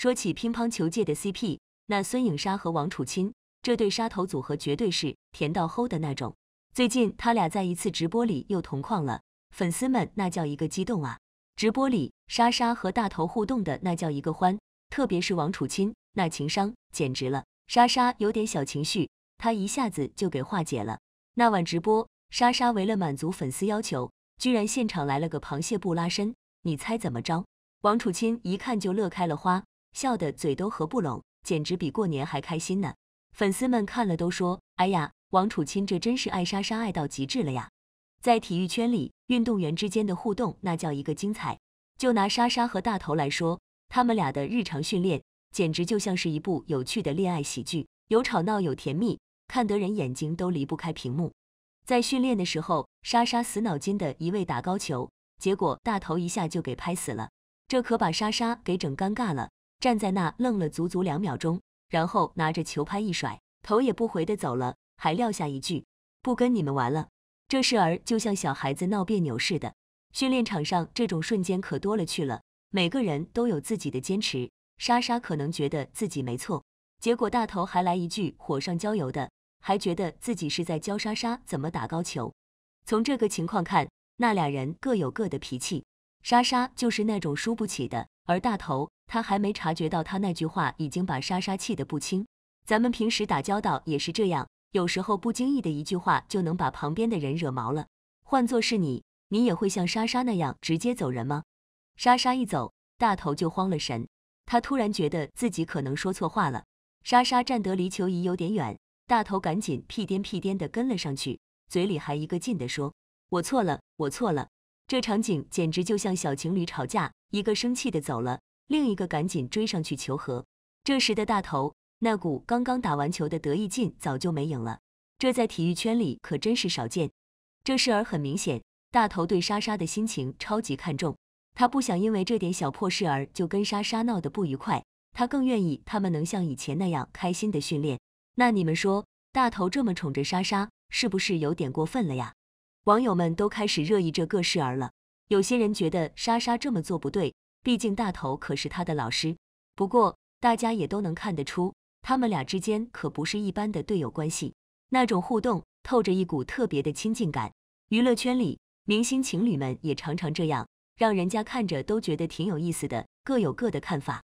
说起乒乓球界的 CP，那孙颖莎和王楚钦这对杀头组合绝对是甜到齁的那种。最近他俩在一次直播里又同框了，粉丝们那叫一个激动啊！直播里莎莎和大头互动的那叫一个欢，特别是王楚钦那情商简直了，莎莎有点小情绪，他一下子就给化解了。那晚直播，莎莎为了满足粉丝要求，居然现场来了个螃蟹步拉伸，你猜怎么着？王楚钦一看就乐开了花。笑得嘴都合不拢，简直比过年还开心呢！粉丝们看了都说：“哎呀，王楚钦这真是爱莎莎爱到极致了呀！”在体育圈里，运动员之间的互动那叫一个精彩。就拿莎莎和大头来说，他们俩的日常训练简直就像是一部有趣的恋爱喜剧，有吵闹，有甜蜜，看得人眼睛都离不开屏幕。在训练的时候，莎莎死脑筋的一位打高球，结果大头一下就给拍死了，这可把莎莎给整尴尬了。站在那愣了足足两秒钟，然后拿着球拍一甩，头也不回的走了，还撂下一句：“不跟你们玩了。”这事儿就像小孩子闹别扭似的，训练场上这种瞬间可多了去了。每个人都有自己的坚持，莎莎可能觉得自己没错，结果大头还来一句“火上浇油”的，还觉得自己是在教莎莎怎么打高球。从这个情况看，那俩人各有各的脾气，莎莎就是那种输不起的，而大头。他还没察觉到，他那句话已经把莎莎气得不轻。咱们平时打交道也是这样，有时候不经意的一句话就能把旁边的人惹毛了。换作是你，你也会像莎莎那样直接走人吗？莎莎一走，大头就慌了神。他突然觉得自己可能说错话了。莎莎站得离球仪有点远，大头赶紧屁颠屁颠地跟了上去，嘴里还一个劲地说：“我错了，我错了。”这场景简直就像小情侣吵架，一个生气的走了。另一个赶紧追上去求和。这时的大头，那股刚刚打完球的得意劲早就没影了。这在体育圈里可真是少见。这事儿很明显，大头对莎莎的心情超级看重。他不想因为这点小破事儿就跟莎莎闹得不愉快。他更愿意他们能像以前那样开心的训练。那你们说，大头这么宠着莎莎，是不是有点过分了呀？网友们都开始热议这个事儿了。有些人觉得莎莎这么做不对。毕竟大头可是他的老师，不过大家也都能看得出，他们俩之间可不是一般的队友关系，那种互动透着一股特别的亲近感。娱乐圈里明星情侣们也常常这样，让人家看着都觉得挺有意思的。各有各的看法，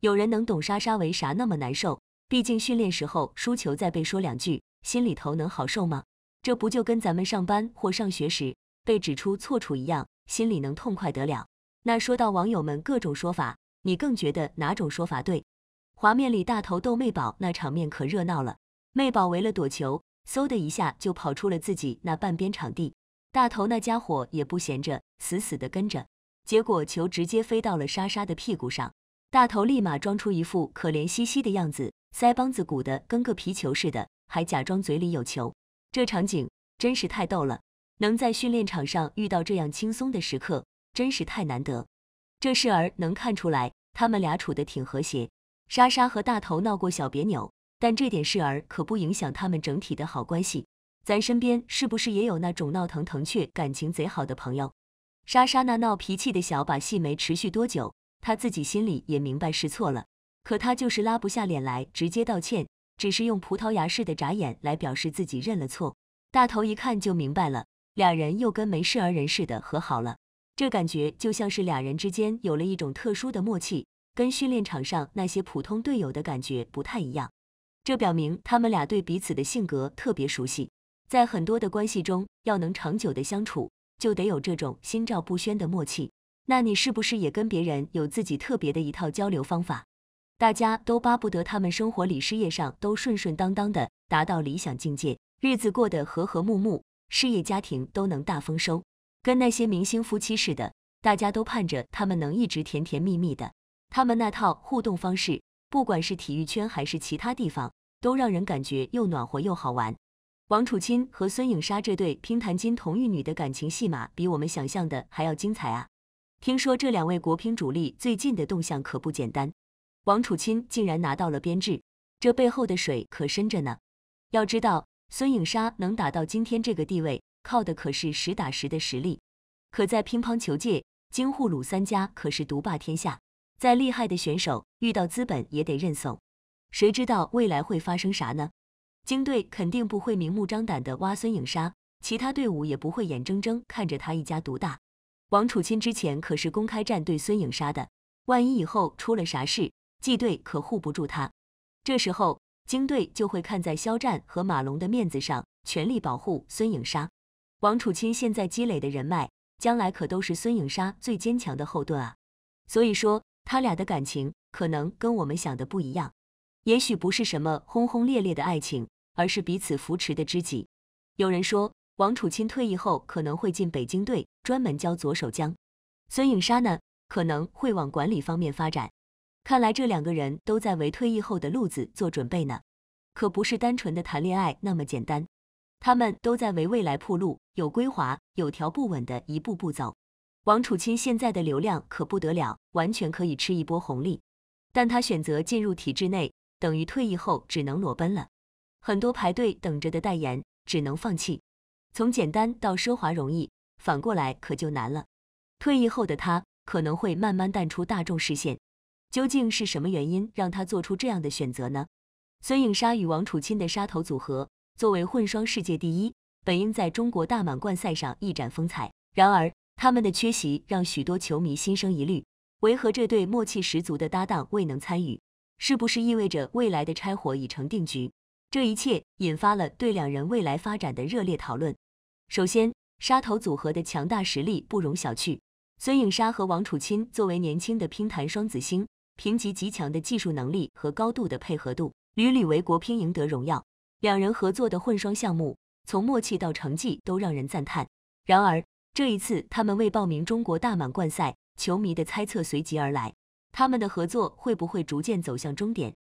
有人能懂莎莎为啥那么难受？毕竟训练时候输球再被说两句，心里头能好受吗？这不就跟咱们上班或上学时被指出错处一样，心里能痛快得了？那说到网友们各种说法，你更觉得哪种说法对？画面里大头逗妹宝那场面可热闹了，妹宝为了躲球，嗖的一下就跑出了自己那半边场地，大头那家伙也不闲着，死死的跟着，结果球直接飞到了莎莎的屁股上，大头立马装出一副可怜兮兮的样子，腮帮子鼓的跟个皮球似的，还假装嘴里有球，这场景真是太逗了，能在训练场上遇到这样轻松的时刻。真是太难得，这事儿能看出来，他们俩处得挺和谐。莎莎和大头闹过小别扭，但这点事儿可不影响他们整体的好关系。咱身边是不是也有那种闹腾腾却感情贼好的朋友？莎莎那闹脾气的小把戏没持续多久，她自己心里也明白是错了，可她就是拉不下脸来直接道歉，只是用葡萄牙式的眨眼来表示自己认了错。大头一看就明白了，俩人又跟没事人似的和好了。这感觉就像是俩人之间有了一种特殊的默契，跟训练场上那些普通队友的感觉不太一样。这表明他们俩对彼此的性格特别熟悉。在很多的关系中，要能长久的相处，就得有这种心照不宣的默契。那你是不是也跟别人有自己特别的一套交流方法？大家都巴不得他们生活里、事业上都顺顺当当的，达到理想境界，日子过得和和睦睦，事业家庭都能大丰收。跟那些明星夫妻似的，大家都盼着他们能一直甜甜蜜蜜的。他们那套互动方式，不管是体育圈还是其他地方，都让人感觉又暖和又好玩。王楚钦和孙颖莎这对乒坛金童玉女的感情戏码，比我们想象的还要精彩啊！听说这两位国乒主力最近的动向可不简单，王楚钦竟然拿到了编制，这背后的水可深着呢。要知道，孙颖莎能打到今天这个地位。靠的可是实打实的实力，可在乒乓球界，京沪鲁三家可是独霸天下。再厉害的选手遇到资本也得认怂。谁知道未来会发生啥呢？京队肯定不会明目张胆的挖孙颖莎，其他队伍也不会眼睁睁看着他一家独大。王楚钦之前可是公开站队孙颖莎的，万一以后出了啥事，季队可护不住他。这时候，京队就会看在肖战和马龙的面子上，全力保护孙颖莎。王楚钦现在积累的人脉，将来可都是孙颖莎最坚强的后盾啊。所以说，他俩的感情可能跟我们想的不一样，也许不是什么轰轰烈烈的爱情，而是彼此扶持的知己。有人说，王楚钦退役后可能会进北京队，专门教左手将；孙颖莎呢，可能会往管理方面发展。看来这两个人都在为退役后的路子做准备呢，可不是单纯的谈恋爱那么简单。他们都在为未来铺路，有规划、有条不紊地一步步走。王楚钦现在的流量可不得了，完全可以吃一波红利，但他选择进入体制内，等于退役后只能裸奔了。很多排队等着的代言只能放弃。从简单到奢华容易，反过来可就难了。退役后的他可能会慢慢淡出大众视线。究竟是什么原因让他做出这样的选择呢？孙颖莎与王楚钦的杀头组合。作为混双世界第一，本应在中国大满贯赛上一展风采。然而，他们的缺席让许多球迷心生疑虑：为何这对默契十足的搭档未能参与？是不是意味着未来的拆伙已成定局？这一切引发了对两人未来发展的热烈讨论。首先，沙头组合的强大实力不容小觑。孙颖莎和王楚钦作为年轻的乒坛双子星，凭借极强的技术能力和高度的配合度，屡屡为国乒赢得荣耀。两人合作的混双项目，从默契到成绩都让人赞叹。然而这一次，他们未报名中国大满贯赛，球迷的猜测随即而来：他们的合作会不会逐渐走向终点？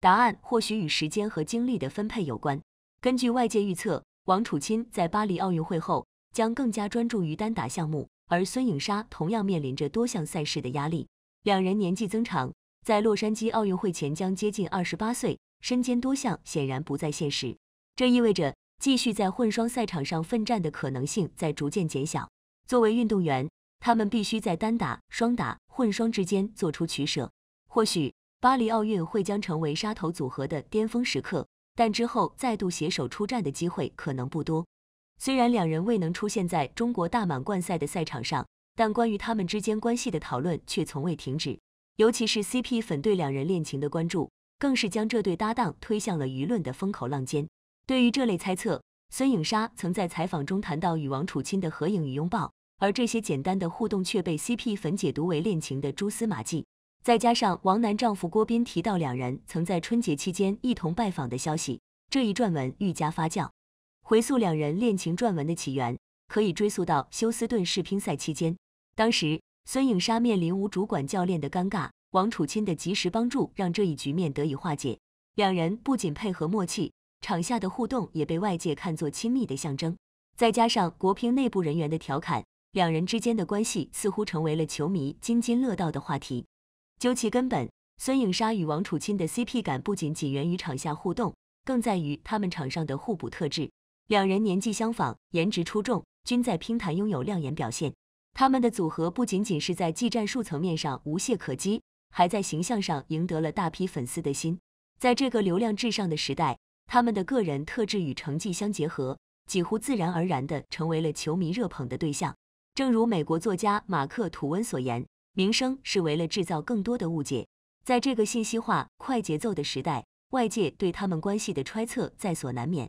答案或许与时间和精力的分配有关。根据外界预测，王楚钦在巴黎奥运会后将更加专注于单打项目，而孙颖莎同样面临着多项赛事的压力。两人年纪增长，在洛杉矶奥运会前将接近二十八岁。身兼多项显然不再现实，这意味着继续在混双赛场上奋战的可能性在逐渐减小。作为运动员，他们必须在单打、双打、混双之间做出取舍。或许巴黎奥运会将成为沙头组合的巅峰时刻，但之后再度携手出战的机会可能不多。虽然两人未能出现在中国大满贯赛的赛场上，但关于他们之间关系的讨论却从未停止，尤其是 CP 粉对两人恋情的关注。更是将这对搭档推向了舆论的风口浪尖。对于这类猜测，孙颖莎曾在采访中谈到与王楚钦的合影与拥抱，而这些简单的互动却被 CP 粉解读为恋情的蛛丝马迹。再加上王楠丈夫郭斌提到两人曾在春节期间一同拜访的消息，这一传闻愈加发酵。回溯两人恋情传闻的起源，可以追溯到休斯顿世乒赛期间，当时孙颖莎面临无主管教练的尴尬。王楚钦的及时帮助让这一局面得以化解。两人不仅配合默契，场下的互动也被外界看作亲密的象征。再加上国乒内部人员的调侃，两人之间的关系似乎成为了球迷津津乐道的话题。究其根本，孙颖莎与王楚钦的 CP 感不仅仅源于场下互动，更在于他们场上的互补特质。两人年纪相仿，颜值出众，均在乒坛拥有亮眼表现。他们的组合不仅仅是在技战术层面上无懈可击。还在形象上赢得了大批粉丝的心。在这个流量至上的时代，他们的个人特质与成绩相结合，几乎自然而然地成为了球迷热捧的对象。正如美国作家马克·吐温所言：“名声是为了制造更多的误解。”在这个信息化、快节奏的时代，外界对他们关系的揣测在所难免。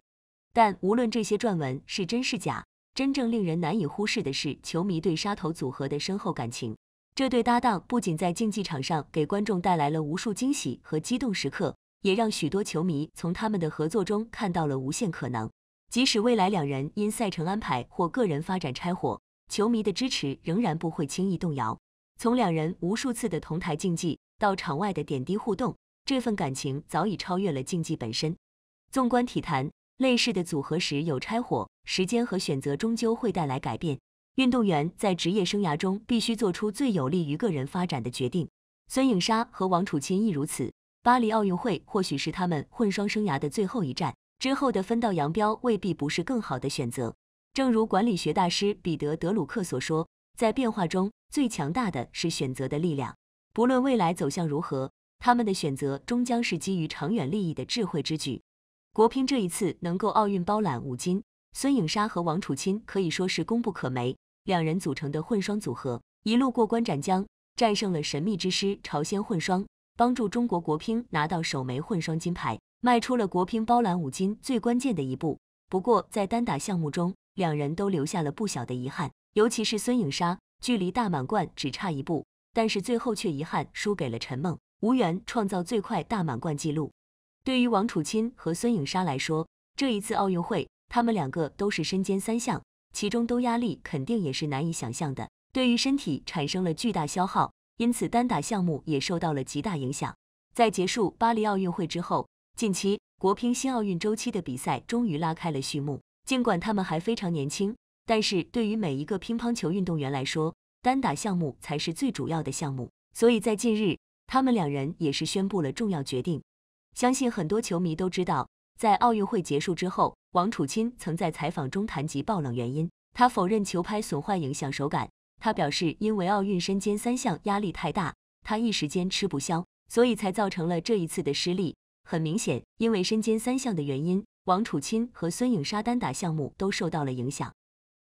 但无论这些传文是真是假，真正令人难以忽视的是球迷对沙头组合的深厚感情。这对搭档不仅在竞技场上给观众带来了无数惊喜和激动时刻，也让许多球迷从他们的合作中看到了无限可能。即使未来两人因赛程安排或个人发展拆伙，球迷的支持仍然不会轻易动摇。从两人无数次的同台竞技到场外的点滴互动，这份感情早已超越了竞技本身。纵观体坛，类似的组合时有拆伙，时间和选择终究会带来改变。运动员在职业生涯中必须做出最有利于个人发展的决定。孙颖莎和王楚钦亦如此。巴黎奥运会或许是他们混双生涯的最后一站，之后的分道扬镳未必不是更好的选择。正如管理学大师彼得·德鲁克所说，在变化中最强大的是选择的力量。不论未来走向如何，他们的选择终将是基于长远利益的智慧之举。国乒这一次能够奥运包揽五金，孙颖莎和王楚钦可以说是功不可没。两人组成的混双组合一路过关斩将，战胜了神秘之师朝鲜混双，帮助中国国乒拿到首枚混双金牌，迈出了国乒包揽五金最关键的一步。不过，在单打项目中，两人都留下了不小的遗憾，尤其是孙颖莎，距离大满贯只差一步，但是最后却遗憾输给了陈梦，无缘创造最快大满贯纪录。对于王楚钦和孙颖莎来说，这一次奥运会，他们两个都是身兼三项。其中都压力肯定也是难以想象的，对于身体产生了巨大消耗，因此单打项目也受到了极大影响。在结束巴黎奥运会之后，近期国乒新奥运周期的比赛终于拉开了序幕。尽管他们还非常年轻，但是对于每一个乒乓球运动员来说，单打项目才是最主要的项目。所以在近日，他们两人也是宣布了重要决定。相信很多球迷都知道，在奥运会结束之后。王楚钦曾在采访中谈及爆冷原因，他否认球拍损坏影响手感。他表示，因为奥运身兼三项压力太大，他一时间吃不消，所以才造成了这一次的失利。很明显，因为身兼三项的原因，王楚钦和孙颖莎单打项目都受到了影响。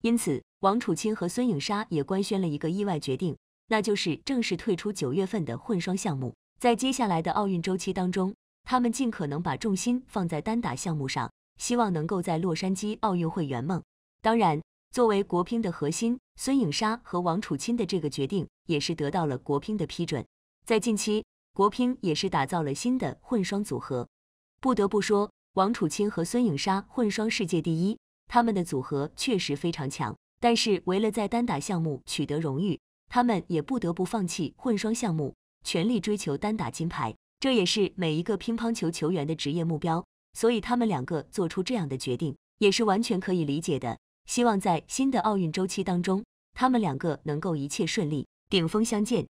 因此，王楚钦和孙颖莎也官宣了一个意外决定，那就是正式退出九月份的混双项目。在接下来的奥运周期当中，他们尽可能把重心放在单打项目上。希望能够在洛杉矶奥运会圆梦。当然，作为国乒的核心，孙颖莎和王楚钦的这个决定也是得到了国乒的批准。在近期，国乒也是打造了新的混双组合。不得不说，王楚钦和孙颖莎混双世界第一，他们的组合确实非常强。但是，为了在单打项目取得荣誉，他们也不得不放弃混双项目，全力追求单打金牌。这也是每一个乒乓球球员的职业目标。所以他们两个做出这样的决定，也是完全可以理解的。希望在新的奥运周期当中，他们两个能够一切顺利，顶峰相见。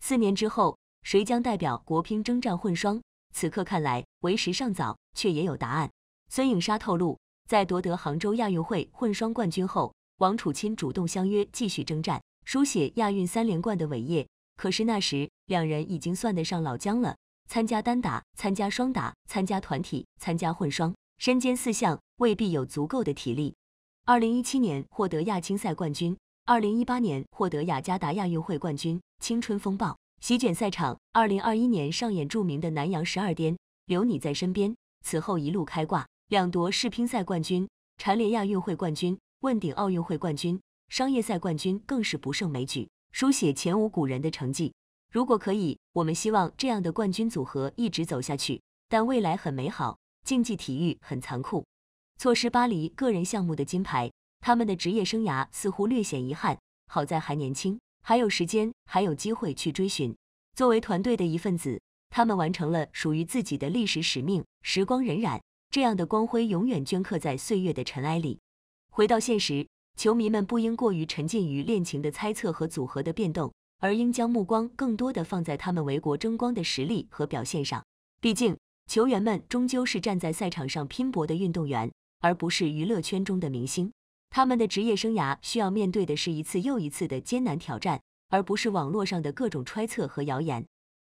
四年之后，谁将代表国乒征战混双？此刻看来为时尚早，却也有答案。孙颖莎透露，在夺得杭州亚运会混双冠军后，王楚钦主动相约继续征战，书写亚运三连冠的伟业。可是那时，两人已经算得上老将了。参加单打，参加双打，参加团体，参加混双，身兼四项未必有足够的体力。二零一七年获得亚青赛冠军，二零一八年获得雅加达亚运会冠军，青春风暴席卷赛场。二零二一年上演著名的南洋十二颠，留你在身边。此后一路开挂，两夺世乒赛冠军，蝉联亚运会冠军，问鼎奥运会冠军，商业赛冠军更是不胜枚举，书写前无古人的成绩。如果可以，我们希望这样的冠军组合一直走下去。但未来很美好，竞技体育很残酷。错失巴黎个人项目的金牌，他们的职业生涯似乎略显遗憾。好在还年轻，还有时间，还有机会去追寻。作为团队的一份子，他们完成了属于自己的历史使命。时光荏苒，这样的光辉永远镌刻在岁月的尘埃里。回到现实，球迷们不应过于沉浸于恋情的猜测和组合的变动。而应将目光更多的放在他们为国争光的实力和表现上。毕竟，球员们终究是站在赛场上拼搏的运动员，而不是娱乐圈中的明星。他们的职业生涯需要面对的是一次又一次的艰难挑战，而不是网络上的各种揣测和谣言。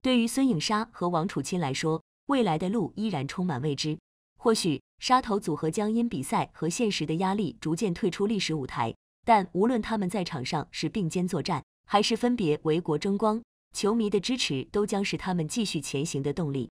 对于孙颖莎和王楚钦来说，未来的路依然充满未知。或许，沙头组合将因比赛和现实的压力逐渐退出历史舞台。但无论他们在场上是并肩作战，还是分别为国争光，球迷的支持都将是他们继续前行的动力。